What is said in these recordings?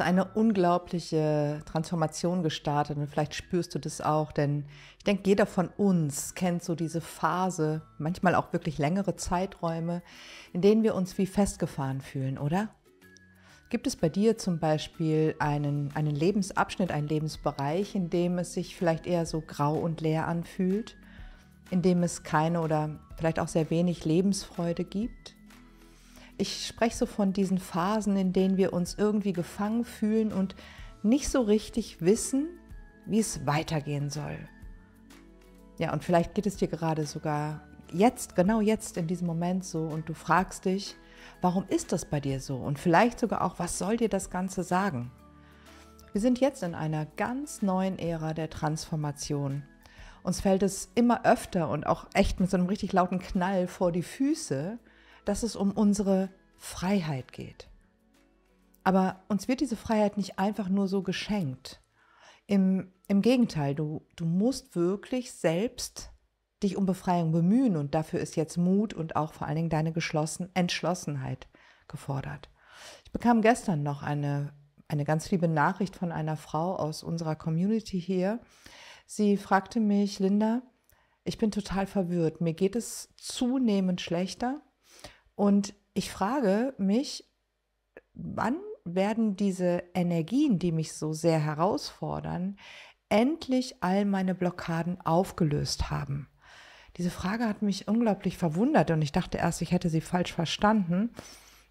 ist eine unglaubliche Transformation gestartet und vielleicht spürst du das auch, denn ich denke, jeder von uns kennt so diese Phase, manchmal auch wirklich längere Zeiträume, in denen wir uns wie festgefahren fühlen, oder? Gibt es bei dir zum Beispiel einen, einen Lebensabschnitt, einen Lebensbereich, in dem es sich vielleicht eher so grau und leer anfühlt, in dem es keine oder vielleicht auch sehr wenig Lebensfreude gibt? ich spreche so von diesen Phasen, in denen wir uns irgendwie gefangen fühlen und nicht so richtig wissen, wie es weitergehen soll. Ja, und vielleicht geht es dir gerade sogar jetzt, genau jetzt in diesem Moment so und du fragst dich, warum ist das bei dir so? Und vielleicht sogar auch, was soll dir das Ganze sagen? Wir sind jetzt in einer ganz neuen Ära der Transformation. Uns fällt es immer öfter und auch echt mit so einem richtig lauten Knall vor die Füße, dass es um unsere Freiheit geht. Aber uns wird diese Freiheit nicht einfach nur so geschenkt. Im, im Gegenteil, du, du musst wirklich selbst dich um Befreiung bemühen und dafür ist jetzt Mut und auch vor allen Dingen deine geschlossen, Entschlossenheit gefordert. Ich bekam gestern noch eine, eine ganz liebe Nachricht von einer Frau aus unserer Community hier. Sie fragte mich, Linda, ich bin total verwirrt, mir geht es zunehmend schlechter und ich frage mich, wann werden diese Energien, die mich so sehr herausfordern, endlich all meine Blockaden aufgelöst haben? Diese Frage hat mich unglaublich verwundert und ich dachte erst, ich hätte sie falsch verstanden.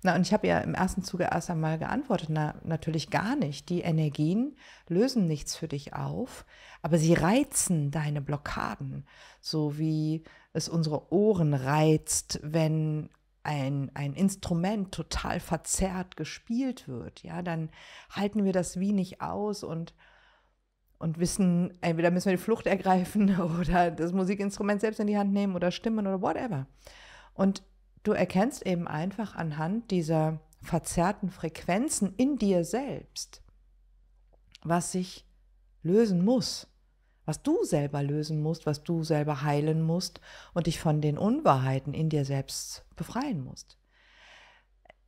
Na, und ich habe ja im ersten Zuge erst einmal geantwortet, na, natürlich gar nicht. Die Energien lösen nichts für dich auf, aber sie reizen deine Blockaden, so wie es unsere Ohren reizt, wenn ein, ein Instrument total verzerrt gespielt wird, ja, dann halten wir das wie nicht aus und, und wissen, entweder müssen wir die Flucht ergreifen oder das Musikinstrument selbst in die Hand nehmen oder stimmen oder whatever. Und du erkennst eben einfach anhand dieser verzerrten Frequenzen in dir selbst, was sich lösen muss was du selber lösen musst, was du selber heilen musst und dich von den Unwahrheiten in dir selbst befreien musst.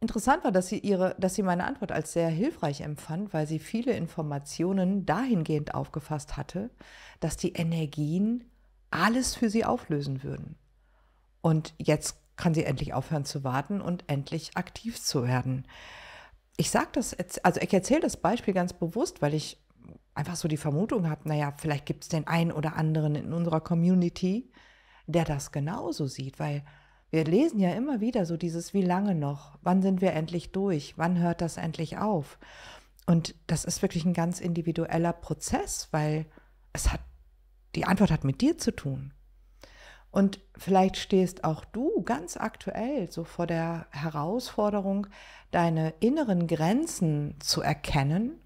Interessant war, dass sie, ihre, dass sie meine Antwort als sehr hilfreich empfand, weil sie viele Informationen dahingehend aufgefasst hatte, dass die Energien alles für sie auflösen würden. Und jetzt kann sie endlich aufhören zu warten und endlich aktiv zu werden. Ich sage das, also ich erzähle das Beispiel ganz bewusst, weil ich einfach so die Vermutung habe, naja, vielleicht gibt es den einen oder anderen in unserer Community, der das genauso sieht, weil wir lesen ja immer wieder so dieses wie lange noch, wann sind wir endlich durch, wann hört das endlich auf? Und das ist wirklich ein ganz individueller Prozess, weil es hat die Antwort hat mit dir zu tun. Und vielleicht stehst auch du ganz aktuell so vor der Herausforderung, deine inneren Grenzen zu erkennen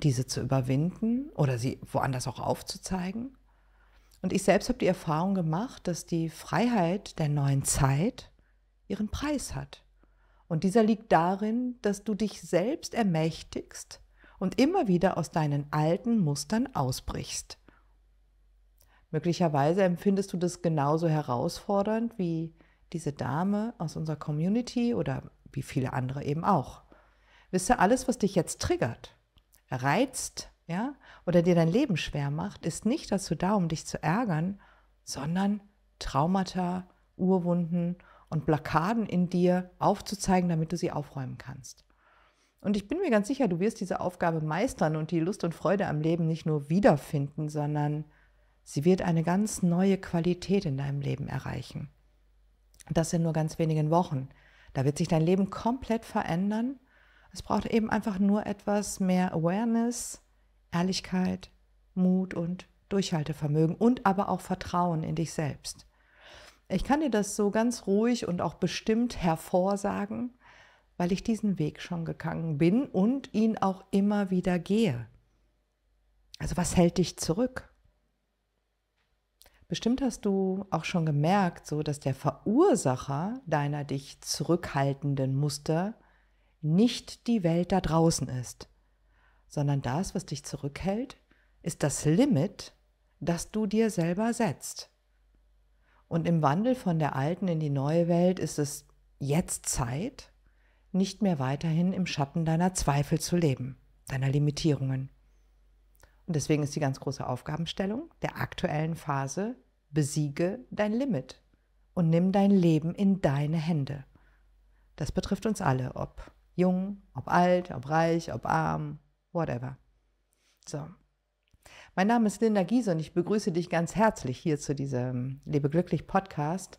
diese zu überwinden oder sie woanders auch aufzuzeigen. Und ich selbst habe die Erfahrung gemacht, dass die Freiheit der neuen Zeit ihren Preis hat. Und dieser liegt darin, dass du dich selbst ermächtigst und immer wieder aus deinen alten Mustern ausbrichst. Möglicherweise empfindest du das genauso herausfordernd wie diese Dame aus unserer Community oder wie viele andere eben auch. Wisse alles, was dich jetzt triggert reizt, ja, oder dir dein Leben schwer macht, ist nicht dazu da, um dich zu ärgern, sondern Traumata, Urwunden und Blockaden in dir aufzuzeigen, damit du sie aufräumen kannst. Und ich bin mir ganz sicher, du wirst diese Aufgabe meistern und die Lust und Freude am Leben nicht nur wiederfinden, sondern sie wird eine ganz neue Qualität in deinem Leben erreichen. Das in nur ganz wenigen Wochen. Da wird sich dein Leben komplett verändern es braucht eben einfach nur etwas mehr Awareness, Ehrlichkeit, Mut und Durchhaltevermögen und aber auch Vertrauen in dich selbst. Ich kann dir das so ganz ruhig und auch bestimmt hervorsagen, weil ich diesen Weg schon gegangen bin und ihn auch immer wieder gehe. Also was hält dich zurück? Bestimmt hast du auch schon gemerkt, so dass der Verursacher deiner dich zurückhaltenden Muster nicht die Welt da draußen ist, sondern das, was dich zurückhält, ist das Limit, das du dir selber setzt. Und im Wandel von der alten in die neue Welt ist es jetzt Zeit, nicht mehr weiterhin im Schatten deiner Zweifel zu leben, deiner Limitierungen. Und deswegen ist die ganz große Aufgabenstellung der aktuellen Phase, besiege dein Limit und nimm dein Leben in deine Hände. Das betrifft uns alle, ob Jung, ob alt, ob reich, ob arm, whatever. So. Mein Name ist Linda Giese und ich begrüße dich ganz herzlich hier zu diesem Lebe glücklich Podcast.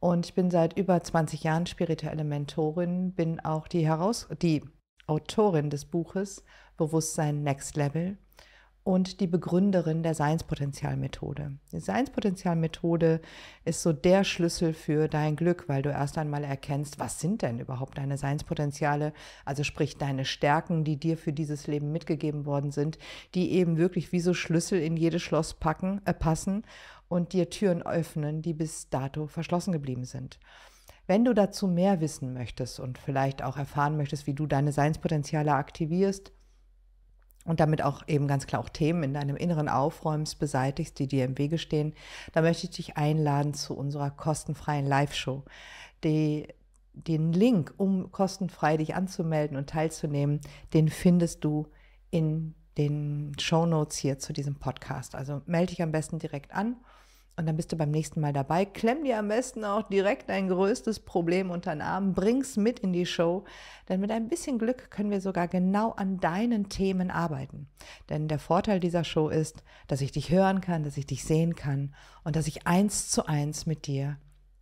Und ich bin seit über 20 Jahren spirituelle Mentorin, bin auch die, Heraus die Autorin des Buches Bewusstsein Next Level und die Begründerin der Seinspotenzialmethode. Die Seinspotenzialmethode ist so der Schlüssel für dein Glück, weil du erst einmal erkennst, was sind denn überhaupt deine Seinspotenziale, also sprich deine Stärken, die dir für dieses Leben mitgegeben worden sind, die eben wirklich wie so Schlüssel in jedes Schloss packen, äh, passen und dir Türen öffnen, die bis dato verschlossen geblieben sind. Wenn du dazu mehr wissen möchtest und vielleicht auch erfahren möchtest, wie du deine Seinspotenziale aktivierst, und damit auch eben ganz klar auch Themen in deinem Inneren aufräumst, beseitigst, die dir im Wege stehen, da möchte ich dich einladen zu unserer kostenfreien Live-Show. Den Link, um kostenfrei dich anzumelden und teilzunehmen, den findest du in den Show Notes hier zu diesem Podcast. Also melde dich am besten direkt an und dann bist du beim nächsten Mal dabei. Klemm dir am besten auch direkt dein größtes Problem unter den Arm, bring's mit in die Show, denn mit ein bisschen Glück können wir sogar genau an deinen Themen arbeiten. Denn der Vorteil dieser Show ist, dass ich dich hören kann, dass ich dich sehen kann und dass ich eins zu eins mit dir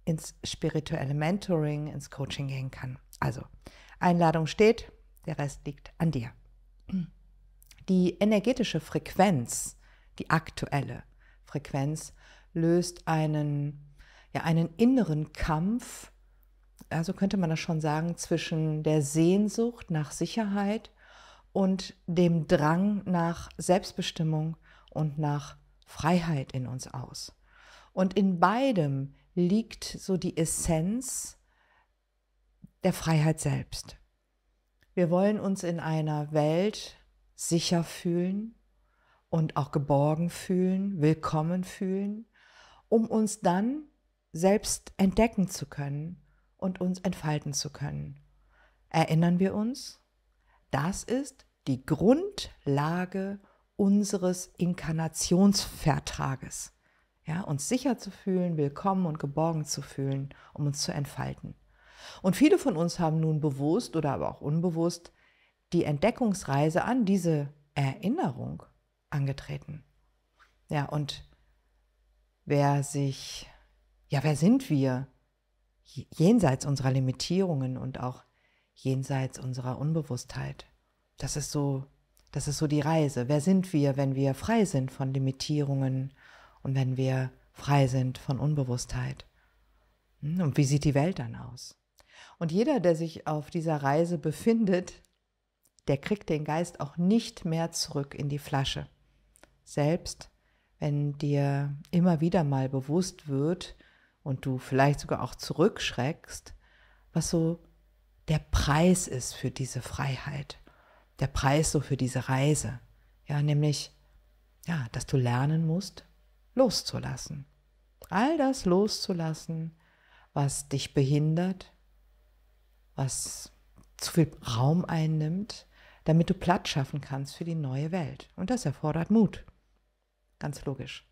ins spirituelle Mentoring, ins Coaching gehen kann. Also, Einladung steht, der Rest liegt an dir. Die energetische Frequenz, die aktuelle Frequenz, löst einen, ja, einen inneren Kampf, also könnte man das schon sagen, zwischen der Sehnsucht nach Sicherheit und dem Drang nach Selbstbestimmung und nach Freiheit in uns aus. Und in beidem liegt so die Essenz der Freiheit selbst. Wir wollen uns in einer Welt sicher fühlen und auch geborgen fühlen, willkommen fühlen um uns dann selbst entdecken zu können und uns entfalten zu können. Erinnern wir uns? Das ist die Grundlage unseres Inkarnationsvertrages. Ja, uns sicher zu fühlen, willkommen und geborgen zu fühlen, um uns zu entfalten. Und viele von uns haben nun bewusst oder aber auch unbewusst die Entdeckungsreise an diese Erinnerung angetreten. Ja, und wer sich, ja, wer sind wir jenseits unserer Limitierungen und auch jenseits unserer Unbewusstheit. Das ist so, das ist so die Reise. Wer sind wir, wenn wir frei sind von Limitierungen und wenn wir frei sind von Unbewusstheit? Hm, und wie sieht die Welt dann aus? Und jeder, der sich auf dieser Reise befindet, der kriegt den Geist auch nicht mehr zurück in die Flasche. Selbst wenn dir immer wieder mal bewusst wird und du vielleicht sogar auch zurückschreckst, was so der Preis ist für diese Freiheit, der Preis so für diese Reise. Ja, nämlich, ja, dass du lernen musst, loszulassen. All das loszulassen, was dich behindert, was zu viel Raum einnimmt, damit du Platz schaffen kannst für die neue Welt. Und das erfordert Mut. Ganz logisch.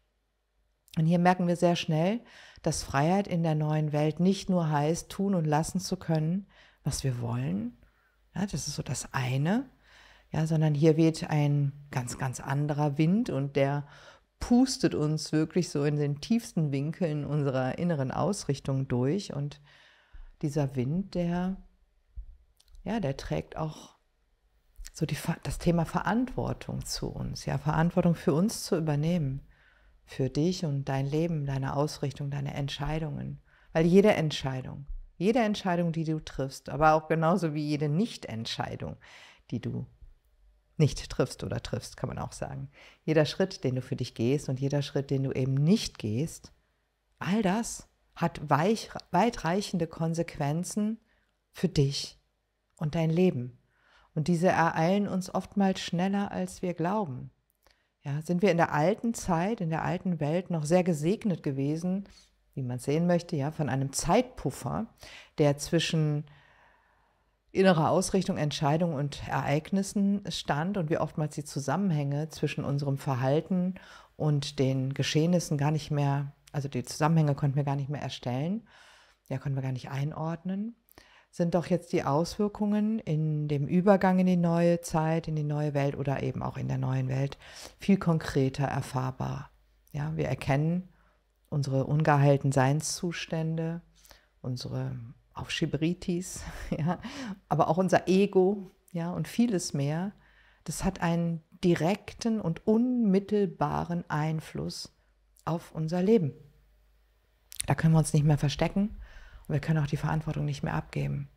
Und hier merken wir sehr schnell, dass Freiheit in der neuen Welt nicht nur heißt, tun und lassen zu können, was wir wollen. Ja, das ist so das eine. Ja, sondern hier weht ein ganz, ganz anderer Wind und der pustet uns wirklich so in den tiefsten Winkeln unserer inneren Ausrichtung durch. Und dieser Wind, der, ja, der trägt auch so die, das Thema Verantwortung zu uns, ja, Verantwortung für uns zu übernehmen, für dich und dein Leben, deine Ausrichtung, deine Entscheidungen. Weil jede Entscheidung, jede Entscheidung, die du triffst, aber auch genauso wie jede Nichtentscheidung, die du nicht triffst oder triffst, kann man auch sagen. Jeder Schritt, den du für dich gehst und jeder Schritt, den du eben nicht gehst, all das hat weich, weitreichende Konsequenzen für dich und dein Leben und diese ereilen uns oftmals schneller, als wir glauben. Ja, sind wir in der alten Zeit, in der alten Welt noch sehr gesegnet gewesen, wie man sehen möchte, ja, von einem Zeitpuffer, der zwischen innerer Ausrichtung, Entscheidung und Ereignissen stand und wir oftmals die Zusammenhänge zwischen unserem Verhalten und den Geschehnissen gar nicht mehr, also die Zusammenhänge konnten wir gar nicht mehr erstellen, ja, konnten wir gar nicht einordnen sind doch jetzt die Auswirkungen in dem Übergang in die neue Zeit, in die neue Welt oder eben auch in der neuen Welt viel konkreter erfahrbar. Ja, wir erkennen unsere ungeheilten Seinszustände, unsere Aufschieberitis, ja, aber auch unser Ego, ja, und vieles mehr. Das hat einen direkten und unmittelbaren Einfluss auf unser Leben. Da können wir uns nicht mehr verstecken. Und wir können auch die Verantwortung nicht mehr abgeben.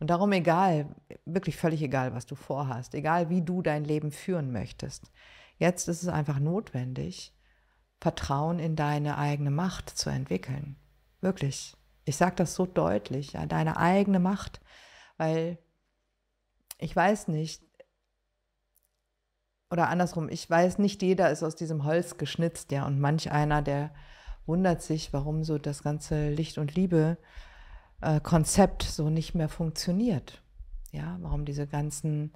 Und darum egal, wirklich völlig egal, was du vorhast, egal wie du dein Leben führen möchtest. Jetzt ist es einfach notwendig, Vertrauen in deine eigene Macht zu entwickeln. Wirklich. Ich sage das so deutlich, ja, deine eigene Macht, weil ich weiß nicht, oder andersrum, ich weiß nicht, jeder ist aus diesem Holz geschnitzt, ja, und manch einer, der wundert sich, warum so das ganze Licht und Liebe äh, Konzept so nicht mehr funktioniert. Ja, warum diese ganzen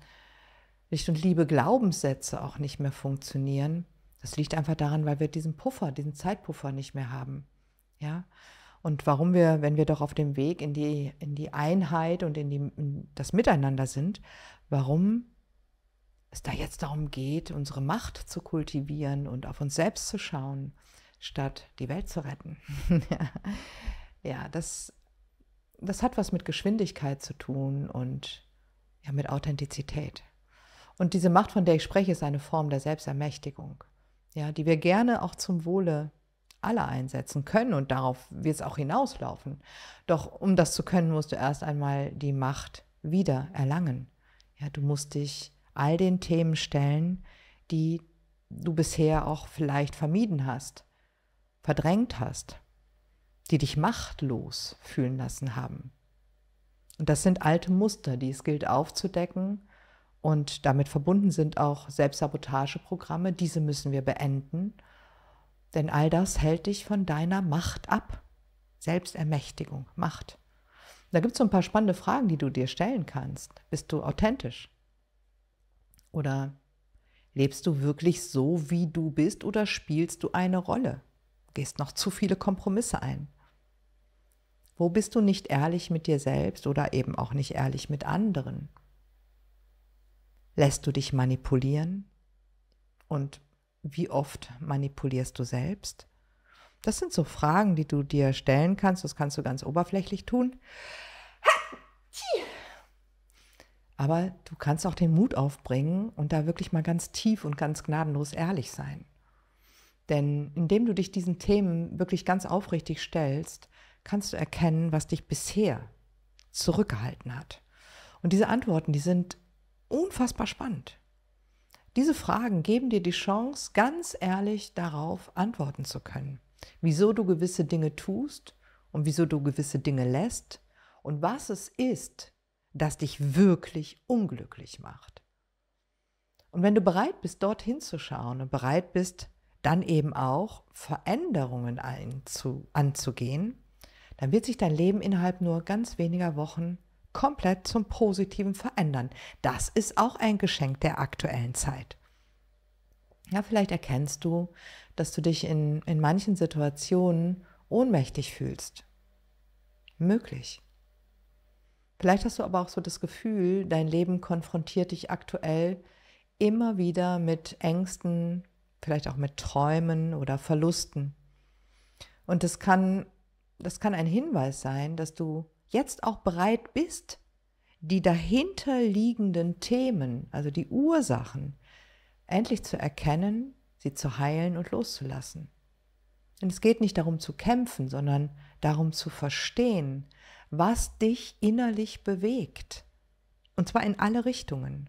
Licht und Liebe Glaubenssätze auch nicht mehr funktionieren. Das liegt einfach daran, weil wir diesen Puffer, diesen Zeitpuffer nicht mehr haben. Ja? Und warum wir, wenn wir doch auf dem Weg in die, in die Einheit und in, die, in das Miteinander sind, warum es da jetzt darum geht, unsere Macht zu kultivieren und auf uns selbst zu schauen statt die Welt zu retten. ja, das, das hat was mit Geschwindigkeit zu tun und ja, mit Authentizität. Und diese Macht, von der ich spreche, ist eine Form der Selbstermächtigung, ja, die wir gerne auch zum Wohle aller einsetzen können und darauf wird es auch hinauslaufen. Doch um das zu können, musst du erst einmal die Macht wieder erlangen. Ja, du musst dich all den Themen stellen, die du bisher auch vielleicht vermieden hast verdrängt hast, die dich machtlos fühlen lassen haben. Und das sind alte Muster, die es gilt aufzudecken und damit verbunden sind auch Selbstsabotageprogramme. Diese müssen wir beenden, denn all das hält dich von deiner Macht ab. Selbstermächtigung, Macht. Da gibt es so ein paar spannende Fragen, die du dir stellen kannst. Bist du authentisch? Oder lebst du wirklich so, wie du bist oder spielst du eine Rolle? Gehst noch zu viele Kompromisse ein. Wo bist du nicht ehrlich mit dir selbst oder eben auch nicht ehrlich mit anderen? Lässt du dich manipulieren? Und wie oft manipulierst du selbst? Das sind so Fragen, die du dir stellen kannst. Das kannst du ganz oberflächlich tun. Aber du kannst auch den Mut aufbringen und da wirklich mal ganz tief und ganz gnadenlos ehrlich sein. Denn indem du dich diesen Themen wirklich ganz aufrichtig stellst, kannst du erkennen, was dich bisher zurückgehalten hat. Und diese Antworten, die sind unfassbar spannend. Diese Fragen geben dir die Chance, ganz ehrlich darauf antworten zu können. Wieso du gewisse Dinge tust und wieso du gewisse Dinge lässt und was es ist, das dich wirklich unglücklich macht. Und wenn du bereit bist, dorthin zu schauen und bereit bist, dann eben auch Veränderungen einzu, anzugehen, dann wird sich dein Leben innerhalb nur ganz weniger Wochen komplett zum Positiven verändern. Das ist auch ein Geschenk der aktuellen Zeit. Ja, vielleicht erkennst du, dass du dich in, in manchen Situationen ohnmächtig fühlst. Möglich. Vielleicht hast du aber auch so das Gefühl, dein Leben konfrontiert dich aktuell immer wieder mit Ängsten, vielleicht auch mit Träumen oder Verlusten. Und das kann, das kann ein Hinweis sein, dass du jetzt auch bereit bist, die dahinterliegenden Themen, also die Ursachen, endlich zu erkennen, sie zu heilen und loszulassen. Denn es geht nicht darum zu kämpfen, sondern darum zu verstehen, was dich innerlich bewegt. Und zwar in alle Richtungen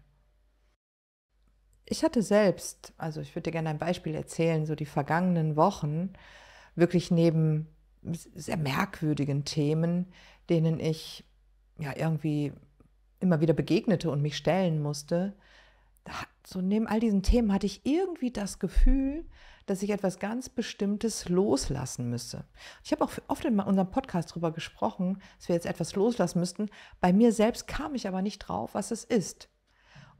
ich hatte selbst, also ich würde dir gerne ein Beispiel erzählen, so die vergangenen Wochen, wirklich neben sehr merkwürdigen Themen, denen ich ja irgendwie immer wieder begegnete und mich stellen musste, so neben all diesen Themen hatte ich irgendwie das Gefühl, dass ich etwas ganz Bestimmtes loslassen müsse. Ich habe auch oft in unserem Podcast darüber gesprochen, dass wir jetzt etwas loslassen müssten. Bei mir selbst kam ich aber nicht drauf, was es ist.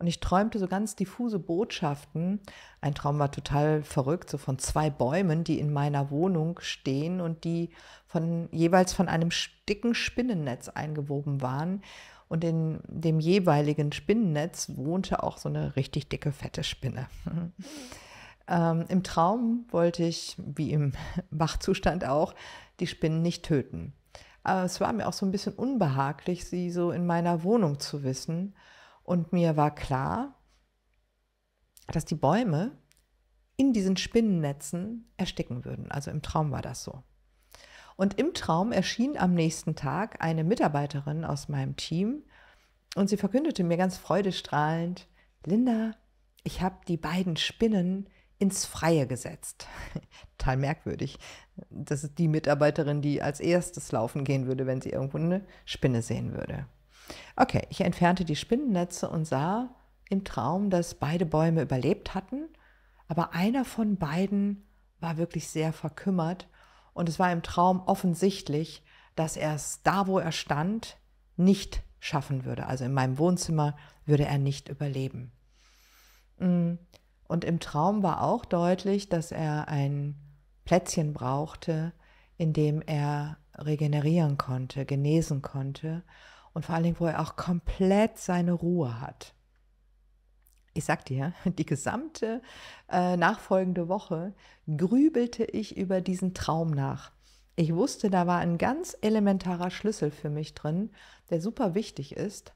Und ich träumte so ganz diffuse Botschaften. Ein Traum war total verrückt, so von zwei Bäumen, die in meiner Wohnung stehen und die von jeweils von einem dicken Spinnennetz eingewoben waren. Und in dem jeweiligen Spinnennetz wohnte auch so eine richtig dicke, fette Spinne. ähm, Im Traum wollte ich, wie im Wachzustand auch, die Spinnen nicht töten. Aber es war mir auch so ein bisschen unbehaglich, sie so in meiner Wohnung zu wissen. Und mir war klar, dass die Bäume in diesen Spinnennetzen ersticken würden. Also im Traum war das so. Und im Traum erschien am nächsten Tag eine Mitarbeiterin aus meinem Team und sie verkündete mir ganz freudestrahlend, Linda, ich habe die beiden Spinnen ins Freie gesetzt. Total merkwürdig. Das ist die Mitarbeiterin, die als erstes laufen gehen würde, wenn sie irgendwo eine Spinne sehen würde. Okay, ich entfernte die Spinnennetze und sah im Traum, dass beide Bäume überlebt hatten, aber einer von beiden war wirklich sehr verkümmert und es war im Traum offensichtlich, dass er es da, wo er stand, nicht schaffen würde. Also in meinem Wohnzimmer würde er nicht überleben. Mm. Und im Traum war auch deutlich, dass er ein Plätzchen brauchte, in dem er regenerieren konnte, genesen konnte und vor allen Dingen, wo er auch komplett seine Ruhe hat. Ich sag dir, die gesamte äh, nachfolgende Woche grübelte ich über diesen Traum nach. Ich wusste, da war ein ganz elementarer Schlüssel für mich drin, der super wichtig ist.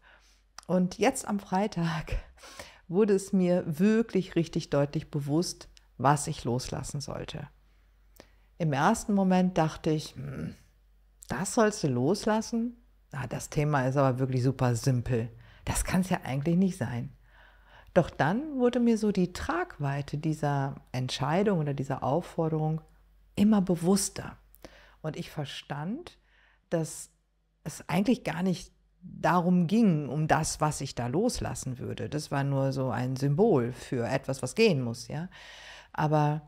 Und jetzt am Freitag wurde es mir wirklich richtig deutlich bewusst, was ich loslassen sollte. Im ersten Moment dachte ich, hm, das sollst du loslassen? ah, das Thema ist aber wirklich super simpel. Das kann es ja eigentlich nicht sein. Doch dann wurde mir so die Tragweite dieser Entscheidung oder dieser Aufforderung immer bewusster. Und ich verstand, dass es eigentlich gar nicht darum ging, um das, was ich da loslassen würde. Das war nur so ein Symbol für etwas, was gehen muss, ja. Aber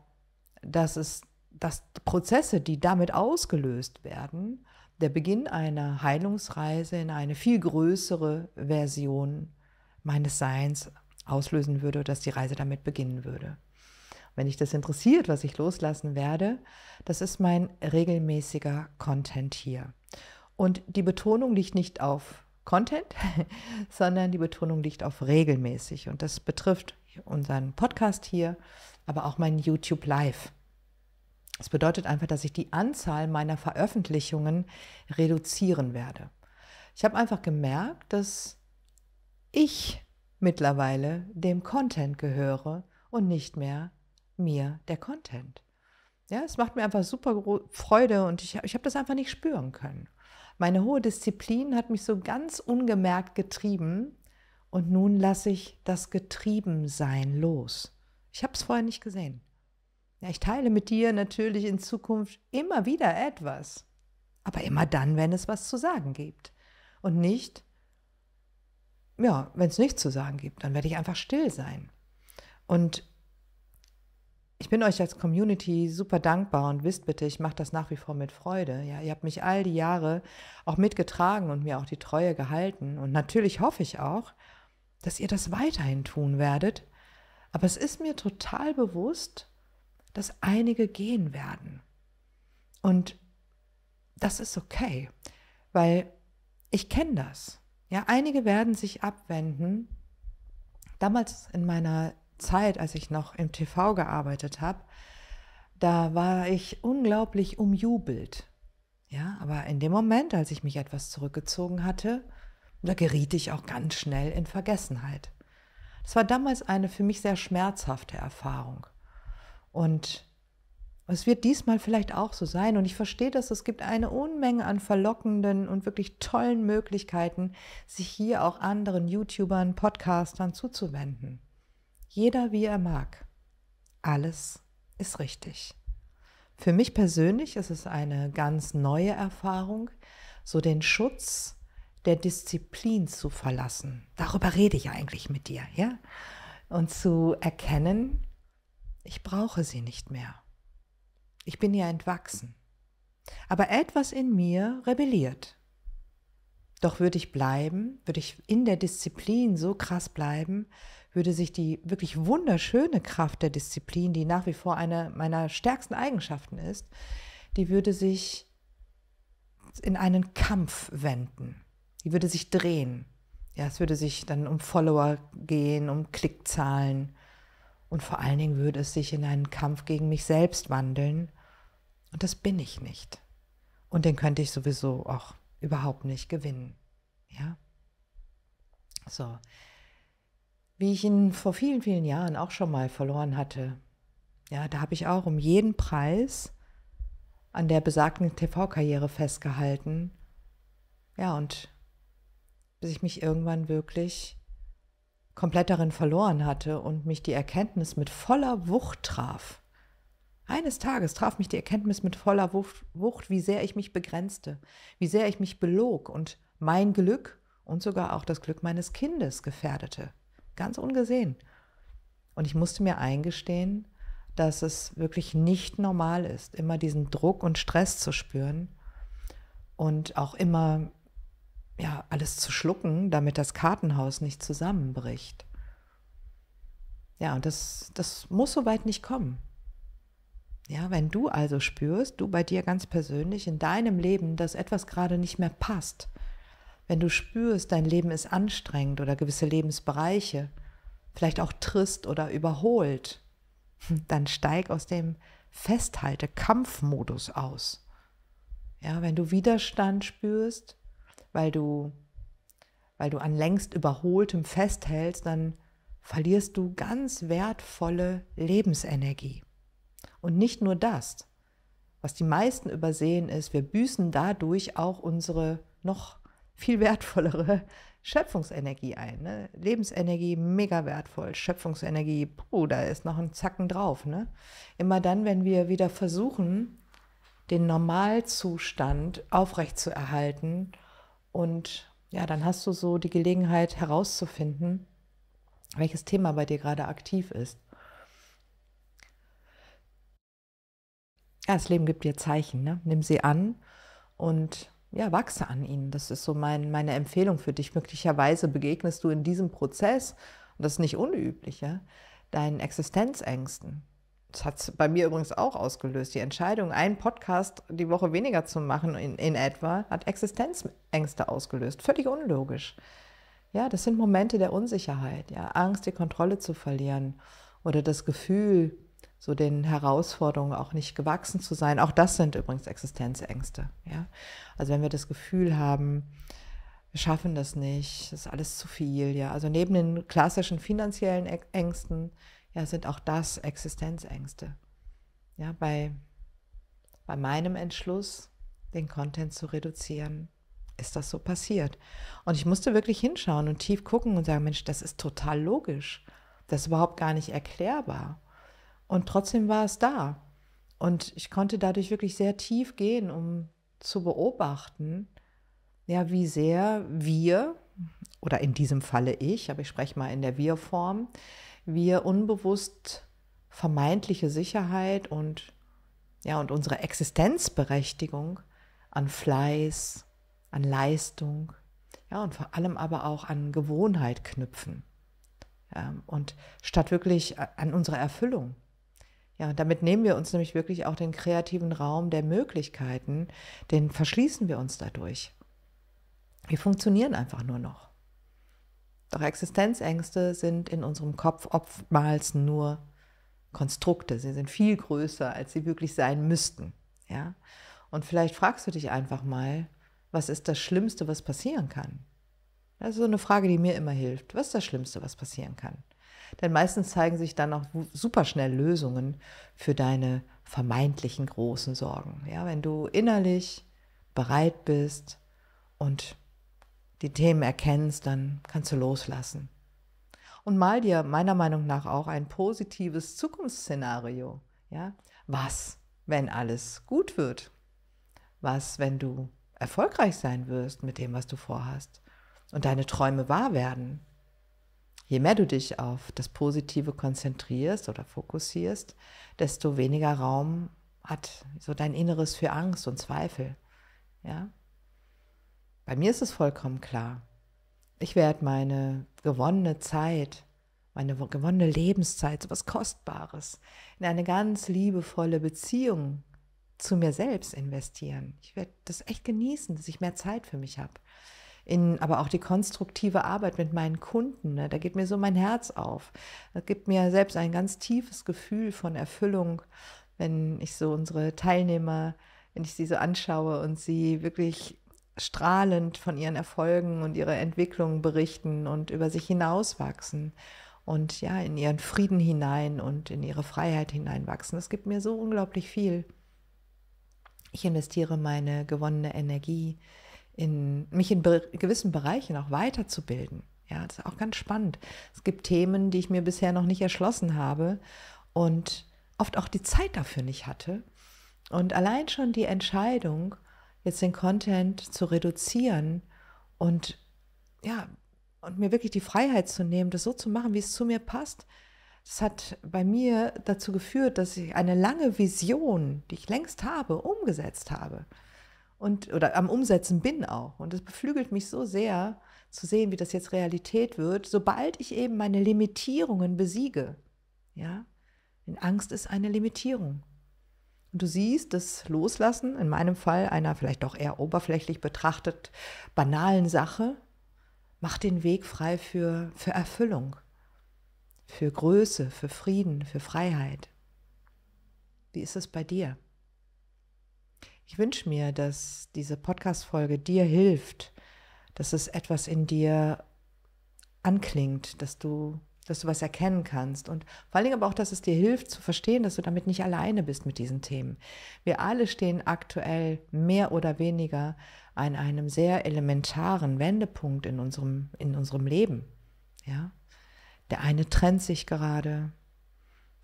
dass es, dass Prozesse, die damit ausgelöst werden, der Beginn einer Heilungsreise in eine viel größere Version meines Seins auslösen würde, dass die Reise damit beginnen würde. Wenn dich das interessiert, was ich loslassen werde, das ist mein regelmäßiger Content hier. Und die Betonung liegt nicht auf Content, sondern die Betonung liegt auf regelmäßig. Und das betrifft unseren Podcast hier, aber auch mein YouTube Live. Das bedeutet einfach, dass ich die Anzahl meiner Veröffentlichungen reduzieren werde. Ich habe einfach gemerkt, dass ich mittlerweile dem Content gehöre und nicht mehr mir der Content. Ja, es macht mir einfach super Freude und ich, ich habe das einfach nicht spüren können. Meine hohe Disziplin hat mich so ganz ungemerkt getrieben und nun lasse ich das Getriebensein los. Ich habe es vorher nicht gesehen. Ja, ich teile mit dir natürlich in Zukunft immer wieder etwas, aber immer dann, wenn es was zu sagen gibt und nicht, ja, wenn es nichts zu sagen gibt, dann werde ich einfach still sein. Und ich bin euch als Community super dankbar und wisst bitte, ich mache das nach wie vor mit Freude. Ja, ihr habt mich all die Jahre auch mitgetragen und mir auch die Treue gehalten. Und natürlich hoffe ich auch, dass ihr das weiterhin tun werdet. Aber es ist mir total bewusst, dass einige gehen werden. Und das ist okay, weil ich kenne das. Ja, einige werden sich abwenden. Damals in meiner Zeit, als ich noch im TV gearbeitet habe, da war ich unglaublich umjubelt. Ja, aber in dem Moment, als ich mich etwas zurückgezogen hatte, da geriet ich auch ganz schnell in Vergessenheit. Das war damals eine für mich sehr schmerzhafte Erfahrung. Und es wird diesmal vielleicht auch so sein. Und ich verstehe das. Es gibt eine Unmenge an verlockenden und wirklich tollen Möglichkeiten, sich hier auch anderen YouTubern, Podcastern zuzuwenden. Jeder wie er mag. Alles ist richtig. Für mich persönlich ist es eine ganz neue Erfahrung, so den Schutz der Disziplin zu verlassen. Darüber rede ich eigentlich mit dir, ja? Und zu erkennen, ich brauche sie nicht mehr. Ich bin ihr entwachsen. Aber etwas in mir rebelliert. Doch würde ich bleiben, würde ich in der Disziplin so krass bleiben, würde sich die wirklich wunderschöne Kraft der Disziplin, die nach wie vor eine meiner stärksten Eigenschaften ist, die würde sich in einen Kampf wenden. Die würde sich drehen. Ja, es würde sich dann um Follower gehen, um Klickzahlen, und vor allen Dingen würde es sich in einen Kampf gegen mich selbst wandeln. Und das bin ich nicht. Und den könnte ich sowieso auch überhaupt nicht gewinnen. Ja? So. Wie ich ihn vor vielen, vielen Jahren auch schon mal verloren hatte. Ja, da habe ich auch um jeden Preis an der besagten TV-Karriere festgehalten. Ja, und bis ich mich irgendwann wirklich komplett darin verloren hatte und mich die Erkenntnis mit voller Wucht traf. Eines Tages traf mich die Erkenntnis mit voller Wucht, wie sehr ich mich begrenzte, wie sehr ich mich belog und mein Glück und sogar auch das Glück meines Kindes gefährdete. Ganz ungesehen. Und ich musste mir eingestehen, dass es wirklich nicht normal ist, immer diesen Druck und Stress zu spüren und auch immer ja, alles zu schlucken, damit das Kartenhaus nicht zusammenbricht. Ja, und das, das muss weit nicht kommen. Ja, wenn du also spürst, du bei dir ganz persönlich in deinem Leben, dass etwas gerade nicht mehr passt, wenn du spürst, dein Leben ist anstrengend oder gewisse Lebensbereiche, vielleicht auch trist oder überholt, dann steig aus dem Festhalte-Kampfmodus aus. Ja, wenn du Widerstand spürst, weil du, weil du an längst überholtem festhältst, dann verlierst du ganz wertvolle Lebensenergie. Und nicht nur das. Was die meisten übersehen ist, wir büßen dadurch auch unsere noch viel wertvollere Schöpfungsenergie ein. Ne? Lebensenergie, mega wertvoll. Schöpfungsenergie, puh, da ist noch ein Zacken drauf. Ne? Immer dann, wenn wir wieder versuchen, den Normalzustand aufrechtzuerhalten und ja, dann hast du so die Gelegenheit herauszufinden, welches Thema bei dir gerade aktiv ist. Ja, das Leben gibt dir Zeichen, ne? nimm sie an und ja, wachse an ihnen. Das ist so mein, meine Empfehlung für dich. Möglicherweise begegnest du in diesem Prozess, und das ist nicht unüblich, ja, deinen Existenzängsten, das hat es bei mir übrigens auch ausgelöst. Die Entscheidung, einen Podcast die Woche weniger zu machen, in, in etwa, hat Existenzängste ausgelöst. Völlig unlogisch. Ja, das sind Momente der Unsicherheit, ja, Angst, die Kontrolle zu verlieren oder das Gefühl, so den Herausforderungen auch nicht gewachsen zu sein. Auch das sind übrigens Existenzängste. Ja? Also wenn wir das Gefühl haben, wir schaffen das nicht, das ist alles zu viel. Ja? Also neben den klassischen finanziellen Ängsten ja, sind auch das Existenzängste. Ja, bei, bei meinem Entschluss, den Content zu reduzieren, ist das so passiert. Und ich musste wirklich hinschauen und tief gucken und sagen, Mensch, das ist total logisch. Das ist überhaupt gar nicht erklärbar. Und trotzdem war es da. Und ich konnte dadurch wirklich sehr tief gehen, um zu beobachten, ja, wie sehr wir, oder in diesem Falle ich, aber ich spreche mal in der Wir-Form, wir unbewusst vermeintliche Sicherheit und ja und unsere Existenzberechtigung an Fleiß, an Leistung, ja und vor allem aber auch an Gewohnheit knüpfen ähm, und statt wirklich an unsere Erfüllung. Ja, damit nehmen wir uns nämlich wirklich auch den kreativen Raum der Möglichkeiten, den verschließen wir uns dadurch. Wir funktionieren einfach nur noch. Doch Existenzängste sind in unserem Kopf oftmals nur Konstrukte. Sie sind viel größer, als sie wirklich sein müssten. Ja? Und vielleicht fragst du dich einfach mal, was ist das Schlimmste, was passieren kann? Das ist so eine Frage, die mir immer hilft. Was ist das Schlimmste, was passieren kann? Denn meistens zeigen sich dann auch super schnell Lösungen für deine vermeintlichen großen Sorgen. Ja, wenn du innerlich bereit bist und die Themen erkennst, dann kannst du loslassen. Und mal dir meiner Meinung nach auch ein positives Zukunftsszenario. Ja? Was, wenn alles gut wird? Was, wenn du erfolgreich sein wirst mit dem, was du vorhast und deine Träume wahr werden? Je mehr du dich auf das Positive konzentrierst oder fokussierst, desto weniger Raum hat so dein Inneres für Angst und Zweifel. Ja? Bei mir ist es vollkommen klar. Ich werde meine gewonnene Zeit, meine gewonnene Lebenszeit, so was Kostbares, in eine ganz liebevolle Beziehung zu mir selbst investieren. Ich werde das echt genießen, dass ich mehr Zeit für mich habe. In, aber auch die konstruktive Arbeit mit meinen Kunden, ne, da geht mir so mein Herz auf. Das gibt mir selbst ein ganz tiefes Gefühl von Erfüllung, wenn ich so unsere Teilnehmer, wenn ich sie so anschaue und sie wirklich strahlend von ihren Erfolgen und ihrer Entwicklung berichten und über sich hinauswachsen und ja, in ihren Frieden hinein und in ihre Freiheit hineinwachsen. Das gibt mir so unglaublich viel. Ich investiere meine gewonnene Energie in mich in gewissen Bereichen auch weiterzubilden. Ja, das ist auch ganz spannend. Es gibt Themen, die ich mir bisher noch nicht erschlossen habe und oft auch die Zeit dafür nicht hatte. Und allein schon die Entscheidung, jetzt den Content zu reduzieren und ja, und mir wirklich die Freiheit zu nehmen, das so zu machen, wie es zu mir passt. Das hat bei mir dazu geführt, dass ich eine lange Vision, die ich längst habe, umgesetzt habe. Und, oder am Umsetzen bin auch. Und es beflügelt mich so sehr, zu sehen, wie das jetzt Realität wird, sobald ich eben meine Limitierungen besiege. Ja? Denn Angst ist eine Limitierung. Du siehst das Loslassen, in meinem Fall einer vielleicht doch eher oberflächlich betrachtet banalen Sache, macht den Weg frei für, für Erfüllung, für Größe, für Frieden, für Freiheit. Wie ist es bei dir? Ich wünsche mir, dass diese Podcast-Folge dir hilft, dass es etwas in dir anklingt, dass du dass du was erkennen kannst und vor allen Dingen aber auch, dass es dir hilft zu verstehen, dass du damit nicht alleine bist mit diesen Themen. Wir alle stehen aktuell mehr oder weniger an einem sehr elementaren Wendepunkt in unserem, in unserem Leben. Ja? Der eine trennt sich gerade,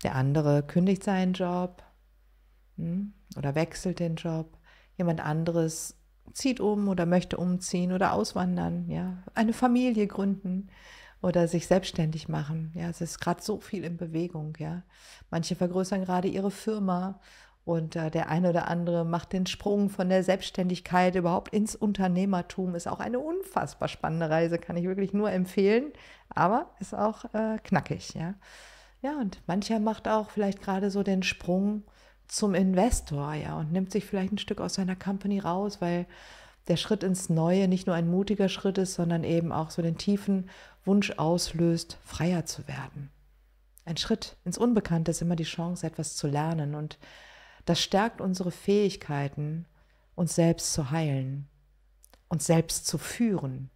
der andere kündigt seinen Job hm, oder wechselt den Job, jemand anderes zieht um oder möchte umziehen oder auswandern, ja? eine Familie gründen oder sich selbstständig machen. Ja, es ist gerade so viel in Bewegung. Ja, manche vergrößern gerade ihre Firma und äh, der eine oder andere macht den Sprung von der Selbstständigkeit überhaupt ins Unternehmertum. Ist auch eine unfassbar spannende Reise, kann ich wirklich nur empfehlen. Aber ist auch äh, knackig. Ja, ja, und mancher macht auch vielleicht gerade so den Sprung zum Investor, ja, und nimmt sich vielleicht ein Stück aus seiner Company raus, weil der Schritt ins Neue nicht nur ein mutiger Schritt ist, sondern eben auch so den tiefen Wunsch auslöst, freier zu werden. Ein Schritt ins Unbekannte ist immer die Chance, etwas zu lernen und das stärkt unsere Fähigkeiten, uns selbst zu heilen, uns selbst zu führen.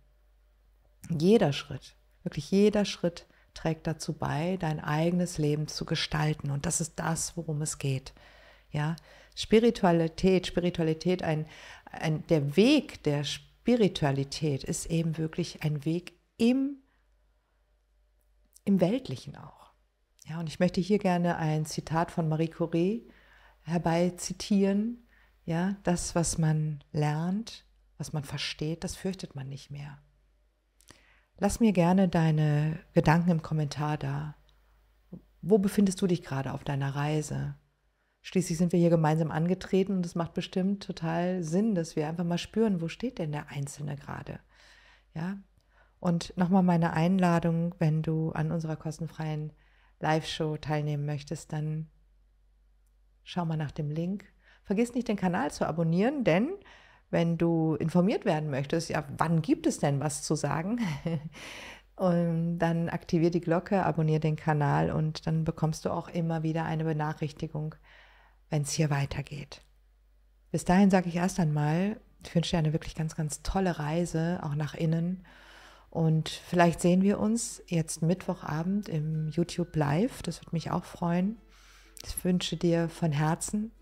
Jeder Schritt, wirklich jeder Schritt trägt dazu bei, dein eigenes Leben zu gestalten und das ist das, worum es geht. Ja, Spiritualität, Spiritualität, ein, ein, der Weg der Spiritualität ist eben wirklich ein Weg im im Weltlichen auch. Ja, und ich möchte hier gerne ein Zitat von Marie Curie herbeizitieren. Ja, das, was man lernt, was man versteht, das fürchtet man nicht mehr. Lass mir gerne deine Gedanken im Kommentar da. Wo befindest du dich gerade auf deiner Reise? Schließlich sind wir hier gemeinsam angetreten und es macht bestimmt total Sinn, dass wir einfach mal spüren, wo steht denn der Einzelne gerade? Ja, und nochmal meine Einladung, wenn du an unserer kostenfreien Live-Show teilnehmen möchtest, dann schau mal nach dem Link. Vergiss nicht, den Kanal zu abonnieren, denn wenn du informiert werden möchtest, ja, wann gibt es denn was zu sagen? und dann aktiviere die Glocke, abonniere den Kanal und dann bekommst du auch immer wieder eine Benachrichtigung, wenn es hier weitergeht. Bis dahin sage ich erst einmal, ich wünsche dir eine wirklich ganz, ganz tolle Reise, auch nach innen. Und vielleicht sehen wir uns jetzt Mittwochabend im YouTube Live. Das würde mich auch freuen. Ich wünsche dir von Herzen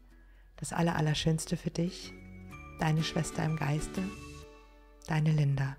das Allerallerschönste für dich. Deine Schwester im Geiste, deine Linda.